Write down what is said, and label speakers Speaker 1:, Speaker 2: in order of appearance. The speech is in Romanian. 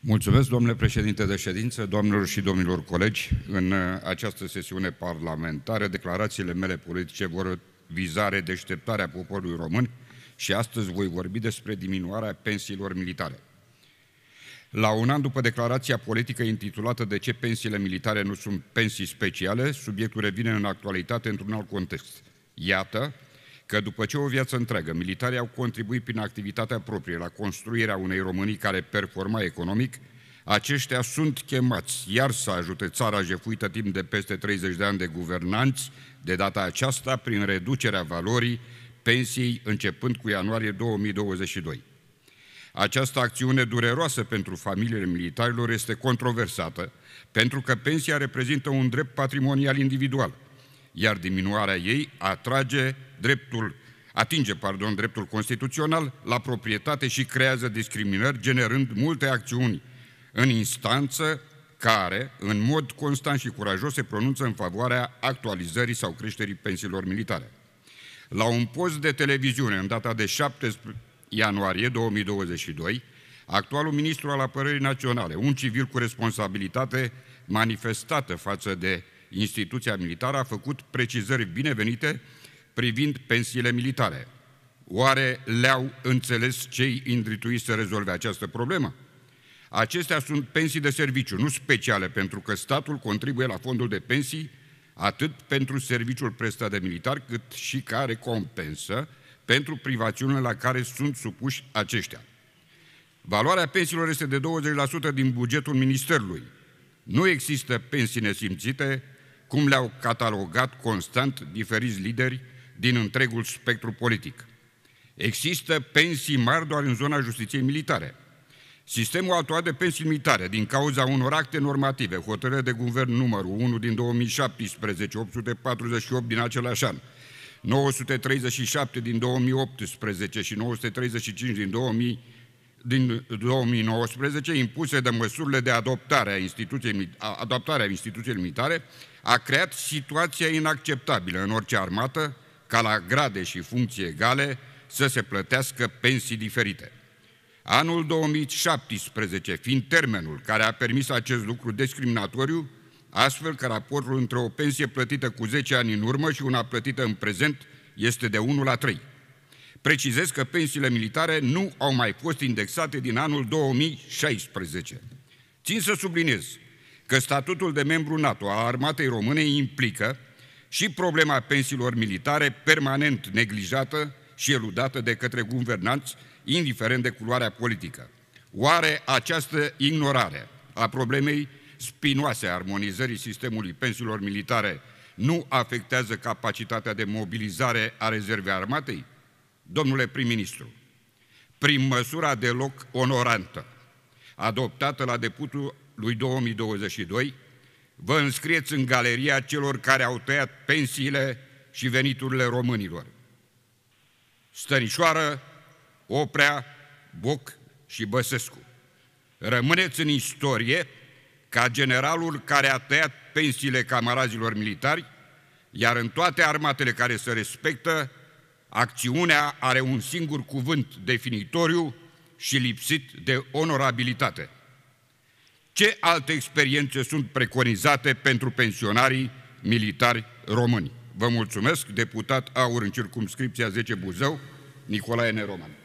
Speaker 1: Mulțumesc, domnule președinte de ședință, doamnelor și domnilor colegi. În uh, această sesiune parlamentară, declarațiile mele politice vor viza redeșteptarea poporului român și astăzi voi vorbi despre diminuarea pensiilor militare. La un an după declarația politică intitulată De ce pensiile militare nu sunt pensii speciale, subiectul revine în actualitate într-un alt context. Iată, că după ce o viață întreagă militarii au contribuit prin activitatea proprie la construirea unei Românii care performa economic, aceștia sunt chemați iar să ajute țara jefuită timp de peste 30 de ani de guvernanți, de data aceasta prin reducerea valorii pensiei începând cu ianuarie 2022. Această acțiune dureroasă pentru familiile militarilor este controversată, pentru că pensia reprezintă un drept patrimonial individual, iar diminuarea ei atrage dreptul, atinge pardon, dreptul constituțional la proprietate și creează discriminări, generând multe acțiuni în instanță care, în mod constant și curajos, se pronunță în favoarea actualizării sau creșterii pensiilor militare. La un post de televiziune, în data de 7 ianuarie 2022, actualul ministru al apărării naționale, un civil cu responsabilitate manifestată față de instituția militară, a făcut precizări binevenite privind pensiile militare. Oare le-au înțeles cei îndrituiți să rezolve această problemă? Acestea sunt pensii de serviciu, nu speciale, pentru că statul contribuie la fondul de pensii atât pentru serviciul prestat de militar, cât și ca recompensă pentru privațiunile la care sunt supuși aceștia. Valoarea pensiilor este de 20% din bugetul ministerului. Nu există pensii nesimțite, cum le-au catalogat constant diferiți lideri din întregul spectru politic. Există pensii mari doar în zona justiției militare. Sistemul actual de pensii militare, din cauza unor acte normative, hotărâre de guvern numărul 1 din 2017, 848 din același an, 937 din 2018 și 935 din 2000, din 2019, impuse de măsurile de adoptare a instituției, adaptare a instituției militare, a creat situația inacceptabilă în orice armată, ca la grade și funcții egale să se plătească pensii diferite. Anul 2017 fiind termenul care a permis acest lucru discriminatoriu, astfel că raportul între o pensie plătită cu 10 ani în urmă și una plătită în prezent este de 1 la 3. Precizez că pensiile militare nu au mai fost indexate din anul 2016. Țin să subliniez că statutul de membru NATO al Armatei Române implică și problema pensiilor militare, permanent neglijată și eludată de către guvernanți, indiferent de culoarea politică. Oare această ignorare a problemei spinoase a armonizării sistemului pensiilor militare nu afectează capacitatea de mobilizare a rezervei armatei? Domnule prim-ministru, prin măsura deloc onorantă adoptată la deputul lui 2022, vă înscrieți în galeria celor care au tăiat pensiile și veniturile românilor. Stănișoară, Oprea, Boc și Băsescu. Rămâneți în istorie ca generalul care a tăiat pensiile camarazilor militari, iar în toate armatele care se respectă, acțiunea are un singur cuvânt definitoriu și lipsit de onorabilitate – ce alte experiențe sunt preconizate pentru pensionarii militari români? Vă mulțumesc, deputat Aur în circumscripția 10 Buzău, Nicolae Neroman.